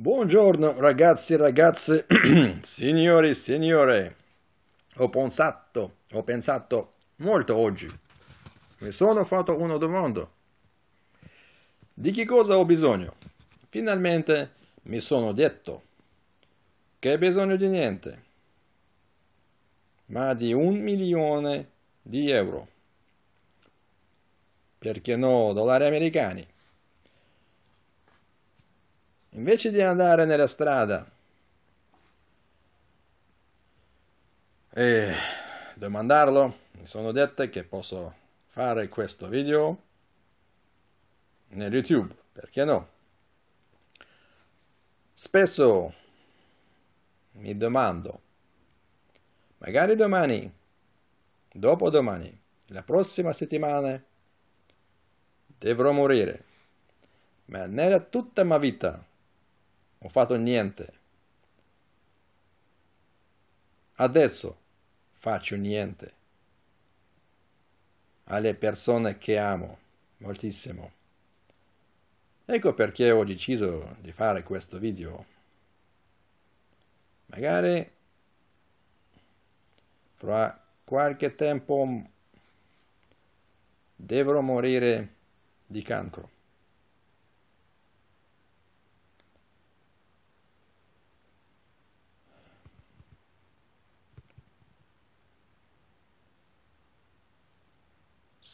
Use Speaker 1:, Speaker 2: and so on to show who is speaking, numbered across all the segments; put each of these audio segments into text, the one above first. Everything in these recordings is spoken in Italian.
Speaker 1: Buongiorno ragazzi e ragazze, signori e signore. Ho pensato, ho pensato molto oggi. Mi sono fatto una domanda. Di che cosa ho bisogno? Finalmente mi sono detto che ho bisogno di niente, ma di un milione di euro. Perché no, dollari americani invece di andare nella strada e domandarlo, mi sono dette che posso fare questo video nel YouTube, perché no? Spesso mi domando, magari domani, dopodomani, la prossima settimana, dovrò morire, ma nella tutta la mia vita ho fatto niente. Adesso faccio niente alle persone che amo moltissimo. Ecco perché ho deciso di fare questo video. Magari fra qualche tempo dovrò morire di cancro.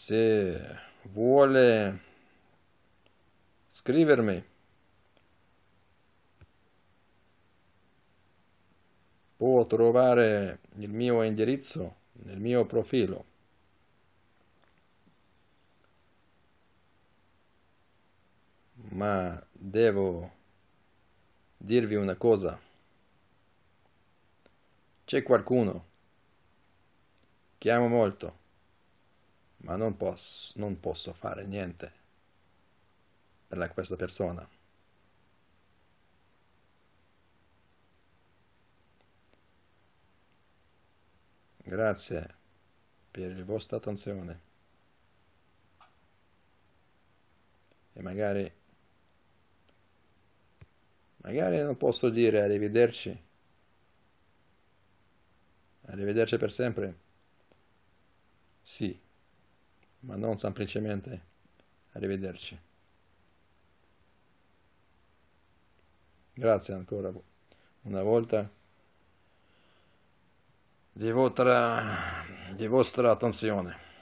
Speaker 1: se vuole scrivermi può trovare il mio indirizzo nel mio profilo. Ma devo dirvi una cosa. C'è qualcuno che amo molto ma non posso, non posso fare niente per questa persona. Grazie per la vostra attenzione e magari magari non posso dire arrivederci arrivederci per sempre sì ma non semplicemente arrivederci. Grazie ancora una volta di vostra, di vostra attenzione.